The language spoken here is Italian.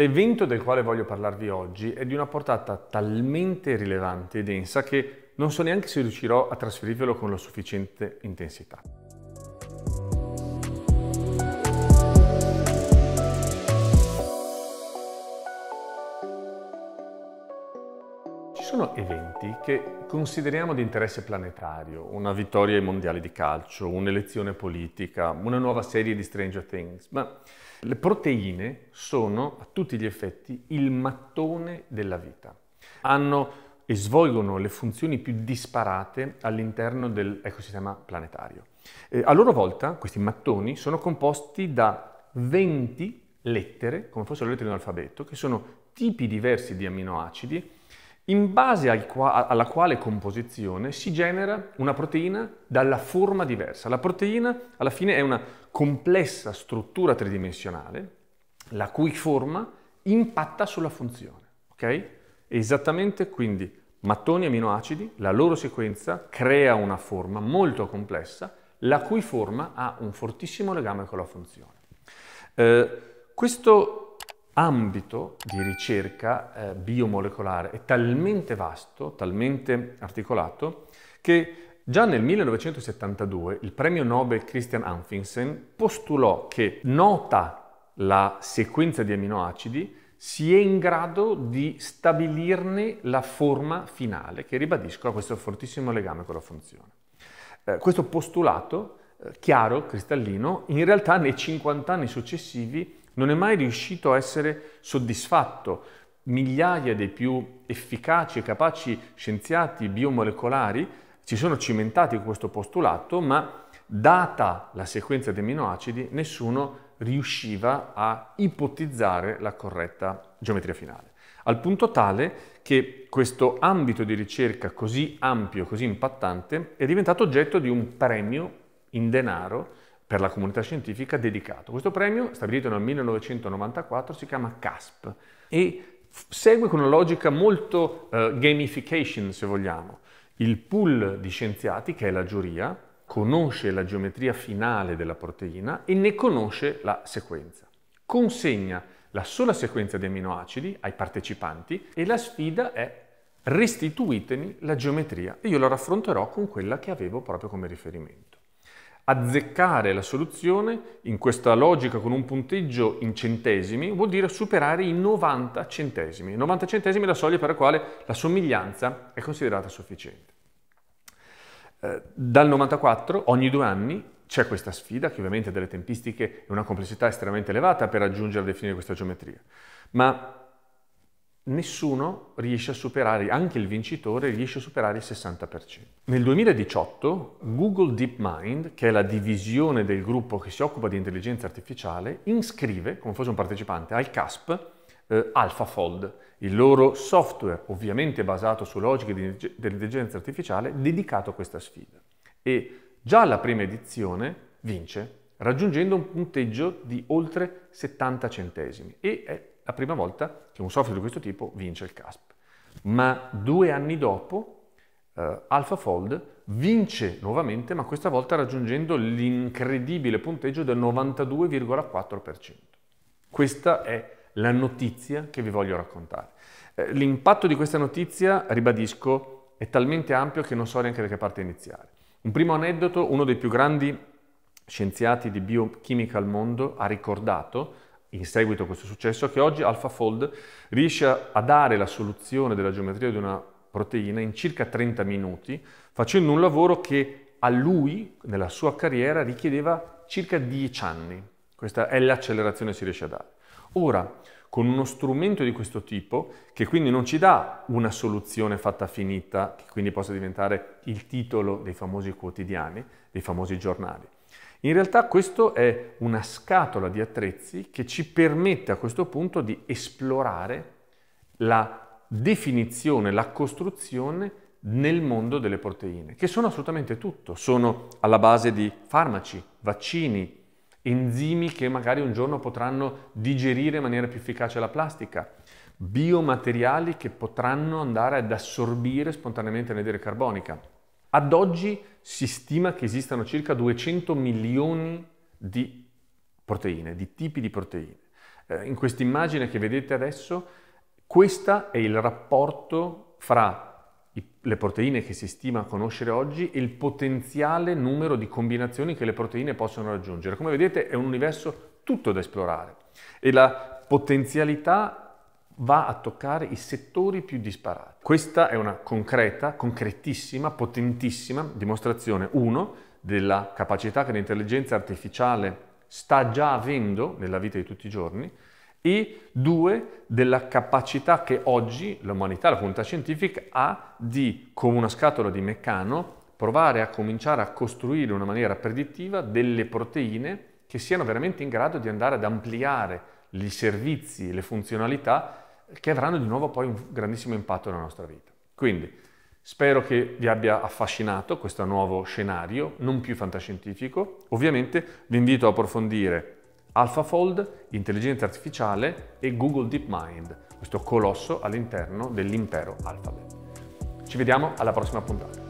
L'evento del quale voglio parlarvi oggi è di una portata talmente rilevante e densa che non so neanche se riuscirò a trasferirvelo con la sufficiente intensità. eventi che consideriamo di interesse planetario, una vittoria ai mondiali di calcio, un'elezione politica, una nuova serie di Stranger Things, ma le proteine sono a tutti gli effetti il mattone della vita. Hanno e svolgono le funzioni più disparate all'interno dell'ecosistema planetario. E a loro volta questi mattoni sono composti da 20 lettere, come fossero lettere di un alfabeto, che sono tipi diversi di amminoacidi in base al qua, alla quale composizione si genera una proteina dalla forma diversa. La proteina alla fine è una complessa struttura tridimensionale la cui forma impatta sulla funzione, ok? Esattamente quindi mattoni aminoacidi, la loro sequenza crea una forma molto complessa la cui forma ha un fortissimo legame con la funzione. Eh, questo ambito di ricerca eh, biomolecolare è talmente vasto, talmente articolato, che Già nel 1972 il premio Nobel Christian Anfinsen postulò che nota la sequenza di aminoacidi si è in grado di stabilirne la forma finale, che ribadisco ha questo fortissimo legame con la funzione. Eh, questo postulato eh, chiaro, cristallino, in realtà nei 50 anni successivi non è mai riuscito a essere soddisfatto. Migliaia dei più efficaci e capaci scienziati biomolecolari si sono cimentati con questo postulato, ma data la sequenza di aminoacidi, nessuno riusciva a ipotizzare la corretta geometria finale. Al punto tale che questo ambito di ricerca così ampio, così impattante, è diventato oggetto di un premio in denaro per la comunità scientifica dedicato. Questo premio, stabilito nel 1994, si chiama CASP e segue con una logica molto uh, gamification, se vogliamo. Il pool di scienziati, che è la giuria, conosce la geometria finale della proteina e ne conosce la sequenza. Consegna la sola sequenza di aminoacidi ai partecipanti e la sfida è restituitemi la geometria e io la raffronterò con quella che avevo proprio come riferimento. Azzeccare la soluzione in questa logica con un punteggio in centesimi vuol dire superare i 90 centesimi. 90 centesimi è la soglia per la quale la somiglianza è considerata sufficiente. Eh, dal 94 ogni due anni c'è questa sfida che ovviamente ha delle tempistiche e una complessità estremamente elevata per raggiungere e definire questa geometria, ma nessuno riesce a superare, anche il vincitore riesce a superare il 60%. Nel 2018 Google DeepMind, che è la divisione del gruppo che si occupa di intelligenza artificiale, iscrive, come fosse un partecipante, al CASP eh, AlphaFold, il loro software, ovviamente basato su logiche di intelligenza artificiale, dedicato a questa sfida. E già alla prima edizione vince raggiungendo un punteggio di oltre 70 centesimi e è la prima volta che un software di questo tipo vince il CASP. Ma due anni dopo eh, AlphaFold vince nuovamente, ma questa volta raggiungendo l'incredibile punteggio del 92,4%. Questa è la notizia che vi voglio raccontare. Eh, l'impatto di questa notizia, ribadisco, è talmente ampio che non so neanche da che parte iniziare. Un primo aneddoto, uno dei più grandi scienziati di biochimica al mondo ha ricordato, in seguito a questo successo, che oggi AlphaFold riesce a dare la soluzione della geometria di una proteina in circa 30 minuti, facendo un lavoro che a lui, nella sua carriera, richiedeva circa 10 anni. Questa è l'accelerazione che si riesce a dare. Ora, con uno strumento di questo tipo, che quindi non ci dà una soluzione fatta finita, che quindi possa diventare il titolo dei famosi quotidiani, dei famosi giornali, in realtà questo è una scatola di attrezzi che ci permette a questo punto di esplorare la definizione, la costruzione nel mondo delle proteine, che sono assolutamente tutto. Sono alla base di farmaci, vaccini, enzimi che magari un giorno potranno digerire in maniera più efficace la plastica, biomateriali che potranno andare ad assorbire spontaneamente l'anidride carbonica ad oggi si stima che esistano circa 200 milioni di proteine, di tipi di proteine. Eh, in questa immagine che vedete adesso, questo è il rapporto fra i, le proteine che si stima conoscere oggi e il potenziale numero di combinazioni che le proteine possono raggiungere. Come vedete è un universo tutto da esplorare e la potenzialità va a toccare i settori più disparati. Questa è una concreta, concretissima, potentissima dimostrazione, uno, della capacità che l'intelligenza artificiale sta già avendo nella vita di tutti i giorni, e due, della capacità che oggi l'umanità, la comunità scientifica ha di, come una scatola di meccano, provare a cominciare a costruire in una maniera predittiva delle proteine che siano veramente in grado di andare ad ampliare i servizi, e le funzionalità che avranno di nuovo poi un grandissimo impatto nella nostra vita. Quindi spero che vi abbia affascinato questo nuovo scenario, non più fantascientifico. Ovviamente vi invito a approfondire AlphaFold, intelligenza artificiale e Google DeepMind, questo colosso all'interno dell'impero Alphabet. Ci vediamo alla prossima puntata.